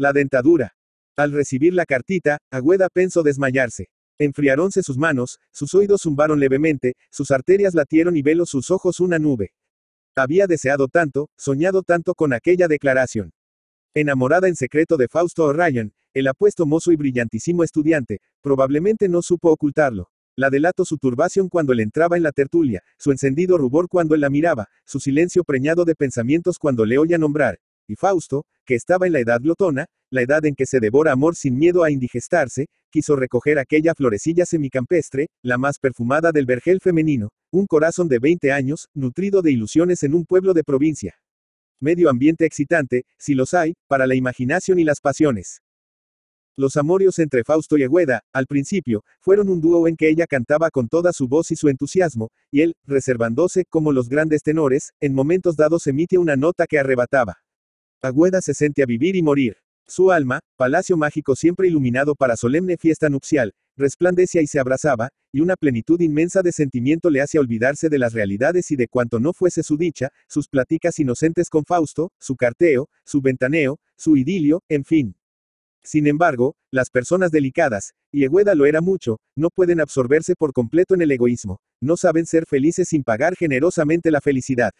La dentadura. Al recibir la cartita, Agüeda pensó desmayarse. Enfriaronse sus manos, sus oídos zumbaron levemente, sus arterias latieron y veló sus ojos una nube. Había deseado tanto, soñado tanto con aquella declaración. Enamorada en secreto de Fausto O'Ryan, el apuesto mozo y brillantísimo estudiante, probablemente no supo ocultarlo. La delato su turbación cuando él entraba en la tertulia, su encendido rubor cuando él la miraba, su silencio preñado de pensamientos cuando le oía nombrar, y Fausto, que estaba en la edad glotona, la edad en que se devora amor sin miedo a indigestarse, quiso recoger aquella florecilla semicampestre, la más perfumada del vergel femenino, un corazón de 20 años, nutrido de ilusiones en un pueblo de provincia. Medio ambiente excitante, si los hay, para la imaginación y las pasiones. Los amorios entre Fausto y Agüeda, al principio, fueron un dúo en que ella cantaba con toda su voz y su entusiasmo, y él, reservándose, como los grandes tenores, en momentos dados emite una nota que arrebataba. Agüeda se sente a vivir y morir. Su alma, palacio mágico siempre iluminado para solemne fiesta nupcial, resplandecía y se abrazaba, y una plenitud inmensa de sentimiento le hace olvidarse de las realidades y de cuanto no fuese su dicha, sus pláticas inocentes con Fausto, su carteo, su ventaneo, su idilio, en fin. Sin embargo, las personas delicadas, y Agüeda lo era mucho, no pueden absorberse por completo en el egoísmo, no saben ser felices sin pagar generosamente la felicidad.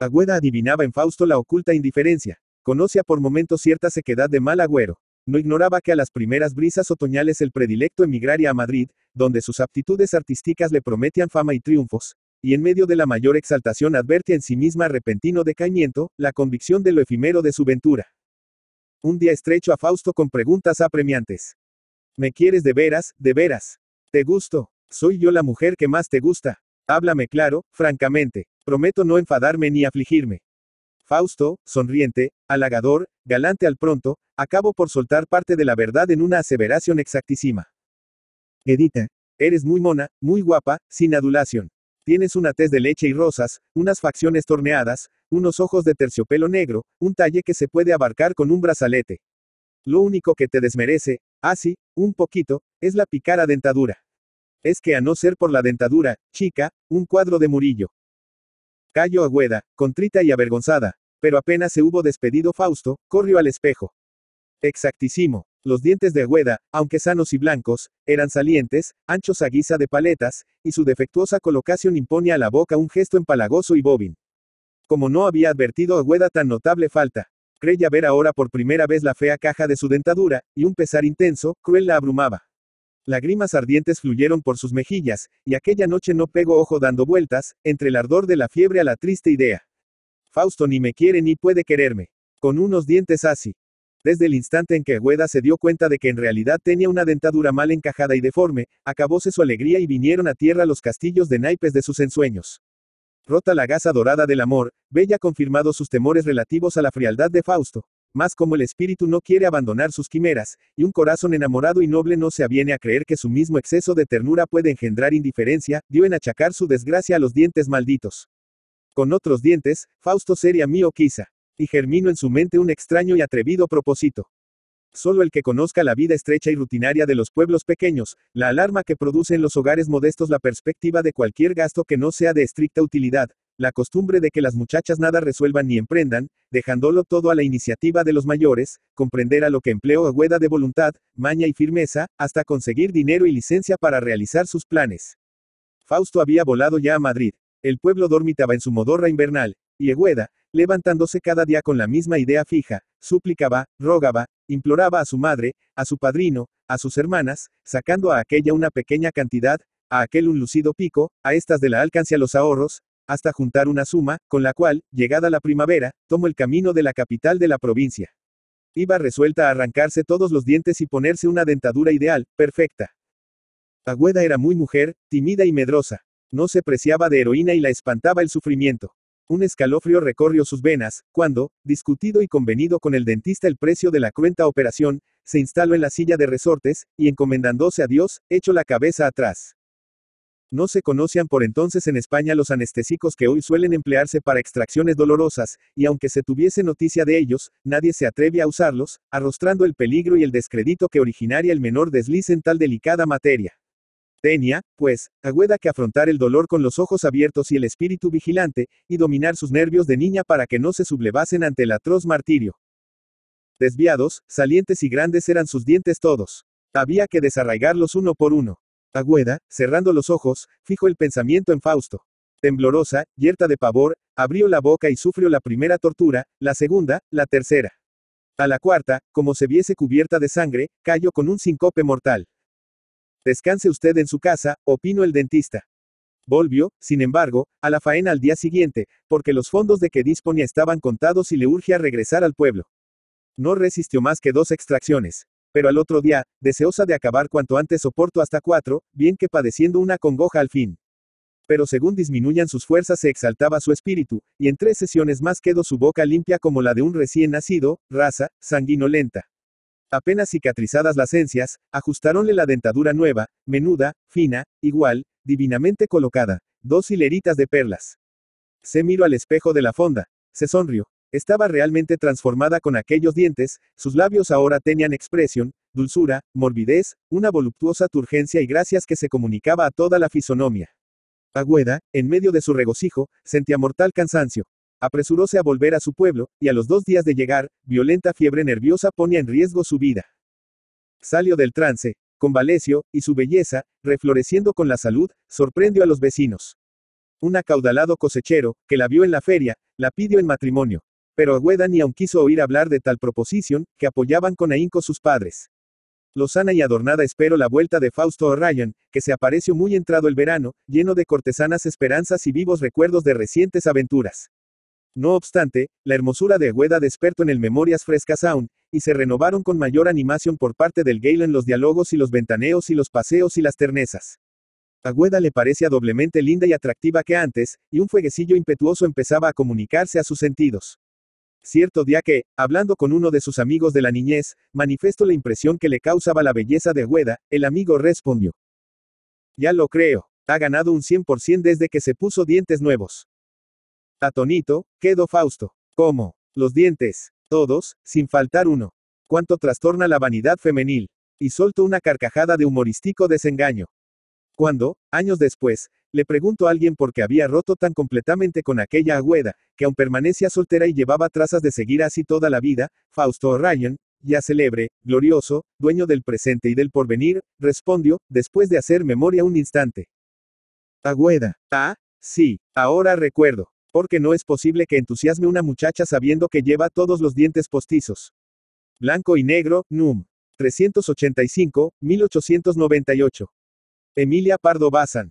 Agüeda adivinaba en Fausto la oculta indiferencia, Conoce por momentos cierta sequedad de mal agüero. No ignoraba que a las primeras brisas otoñales el predilecto emigraría a Madrid, donde sus aptitudes artísticas le prometían fama y triunfos, y en medio de la mayor exaltación advierte en sí misma repentino decaimiento, la convicción de lo efímero de su ventura. Un día estrecho a Fausto con preguntas apremiantes. ¿Me quieres de veras, de veras? ¿Te gusto? Soy yo la mujer que más te gusta. Háblame claro, francamente. Prometo no enfadarme ni afligirme. Fausto, sonriente, halagador, galante al pronto, acabo por soltar parte de la verdad en una aseveración exactísima. Edita, eres muy mona, muy guapa, sin adulación. Tienes una tez de leche y rosas, unas facciones torneadas, unos ojos de terciopelo negro, un talle que se puede abarcar con un brazalete. Lo único que te desmerece, así, un poquito, es la picara dentadura. Es que a no ser por la dentadura, chica, un cuadro de Murillo. Cayo Agüeda, contrita y avergonzada, pero apenas se hubo despedido Fausto, corrió al espejo. Exactísimo. Los dientes de Agüeda, aunque sanos y blancos, eran salientes, anchos a guisa de paletas, y su defectuosa colocación imponía a la boca un gesto empalagoso y bobín. Como no había advertido Agüeda tan notable falta, creía ver ahora por primera vez la fea caja de su dentadura, y un pesar intenso, cruel la abrumaba. Lágrimas ardientes fluyeron por sus mejillas, y aquella noche no pegó ojo dando vueltas, entre el ardor de la fiebre a la triste idea. Fausto ni me quiere ni puede quererme. Con unos dientes así. Desde el instante en que Hueda se dio cuenta de que en realidad tenía una dentadura mal encajada y deforme, acabóse su alegría y vinieron a tierra los castillos de naipes de sus ensueños. Rota la gasa dorada del amor, Bella confirmado sus temores relativos a la frialdad de Fausto, más como el espíritu no quiere abandonar sus quimeras, y un corazón enamorado y noble no se aviene a creer que su mismo exceso de ternura puede engendrar indiferencia, dio en achacar su desgracia a los dientes malditos. Con otros dientes, Fausto sería mío quizá. Y germino en su mente un extraño y atrevido propósito. Solo el que conozca la vida estrecha y rutinaria de los pueblos pequeños, la alarma que produce en los hogares modestos la perspectiva de cualquier gasto que no sea de estricta utilidad, la costumbre de que las muchachas nada resuelvan ni emprendan, dejándolo todo a la iniciativa de los mayores, comprender a lo que empleó Agüeda de voluntad, maña y firmeza, hasta conseguir dinero y licencia para realizar sus planes. Fausto había volado ya a Madrid. El pueblo dormitaba en su modorra invernal, y Egüeda, levantándose cada día con la misma idea fija, suplicaba, rogaba, imploraba a su madre, a su padrino, a sus hermanas, sacando a aquella una pequeña cantidad, a aquel un lucido pico, a estas de la alcance a los ahorros, hasta juntar una suma, con la cual, llegada la primavera, tomó el camino de la capital de la provincia. Iba resuelta a arrancarse todos los dientes y ponerse una dentadura ideal, perfecta. Agüeda era muy mujer, tímida y medrosa. No se preciaba de heroína y la espantaba el sufrimiento. Un escalofrío recorrió sus venas, cuando, discutido y convenido con el dentista el precio de la cruenta operación, se instaló en la silla de resortes, y encomendándose a Dios, echó la cabeza atrás. No se conocían por entonces en España los anestésicos que hoy suelen emplearse para extracciones dolorosas, y aunque se tuviese noticia de ellos, nadie se atreve a usarlos, arrostrando el peligro y el descrédito que originaría el menor desliz en tal delicada materia. Tenía, pues, Agüeda que afrontar el dolor con los ojos abiertos y el espíritu vigilante, y dominar sus nervios de niña para que no se sublevasen ante el atroz martirio. Desviados, salientes y grandes eran sus dientes todos. Había que desarraigarlos uno por uno. Agüeda, cerrando los ojos, fijó el pensamiento en Fausto. Temblorosa, yerta de pavor, abrió la boca y sufrió la primera tortura, la segunda, la tercera. A la cuarta, como se viese cubierta de sangre, cayó con un sincope mortal. Descanse usted en su casa, opino el dentista. Volvió, sin embargo, a la faena al día siguiente, porque los fondos de que disponía estaban contados y le urge a regresar al pueblo. No resistió más que dos extracciones. Pero al otro día, deseosa de acabar cuanto antes soporto hasta cuatro, bien que padeciendo una congoja al fin. Pero según disminuyan sus fuerzas se exaltaba su espíritu, y en tres sesiones más quedó su boca limpia como la de un recién nacido, raza, sanguinolenta. Apenas cicatrizadas las encias, ajustaronle la dentadura nueva, menuda, fina, igual, divinamente colocada, dos hileritas de perlas. Se miró al espejo de la fonda, se sonrió, estaba realmente transformada con aquellos dientes, sus labios ahora tenían expresión, dulzura, morbidez, una voluptuosa turgencia y gracias que se comunicaba a toda la fisonomía. Agüeda, en medio de su regocijo, sentía mortal cansancio. Apresuróse a volver a su pueblo, y a los dos días de llegar, violenta fiebre nerviosa ponía en riesgo su vida. Salió del trance, convaleció, y su belleza, refloreciendo con la salud, sorprendió a los vecinos. Un acaudalado cosechero, que la vio en la feria, la pidió en matrimonio. Pero Agüeda ni aun quiso oír hablar de tal proposición, que apoyaban con ahínco sus padres. Lozana y adornada espero la vuelta de Fausto O'Ryan, que se apareció muy entrado el verano, lleno de cortesanas esperanzas y vivos recuerdos de recientes aventuras. No obstante, la hermosura de Agüeda despertó en el Memorias Frescas aún, y se renovaron con mayor animación por parte del en los diálogos y los ventaneos y los paseos y las ternezas. Agüeda le parecía doblemente linda y atractiva que antes, y un fueguecillo impetuoso empezaba a comunicarse a sus sentidos. Cierto día que, hablando con uno de sus amigos de la niñez, manifestó la impresión que le causaba la belleza de Hueda, el amigo respondió. Ya lo creo, ha ganado un 100% desde que se puso dientes nuevos. Atonito, quedó Fausto. ¿Cómo? Los dientes, todos, sin faltar uno. Cuánto trastorna la vanidad femenil. Y soltó una carcajada de humorístico desengaño. Cuando, años después, le pregunto a alguien por qué había roto tan completamente con aquella agüeda, que aun permanecía soltera y llevaba trazas de seguir así toda la vida, Fausto O'Ryan, ya celebre, glorioso, dueño del presente y del porvenir, respondió, después de hacer memoria un instante. Agüeda. Ah, sí, ahora recuerdo. Porque no es posible que entusiasme una muchacha sabiendo que lleva todos los dientes postizos. Blanco y negro, NUM. 385, 1898. Emilia Pardo Bazán.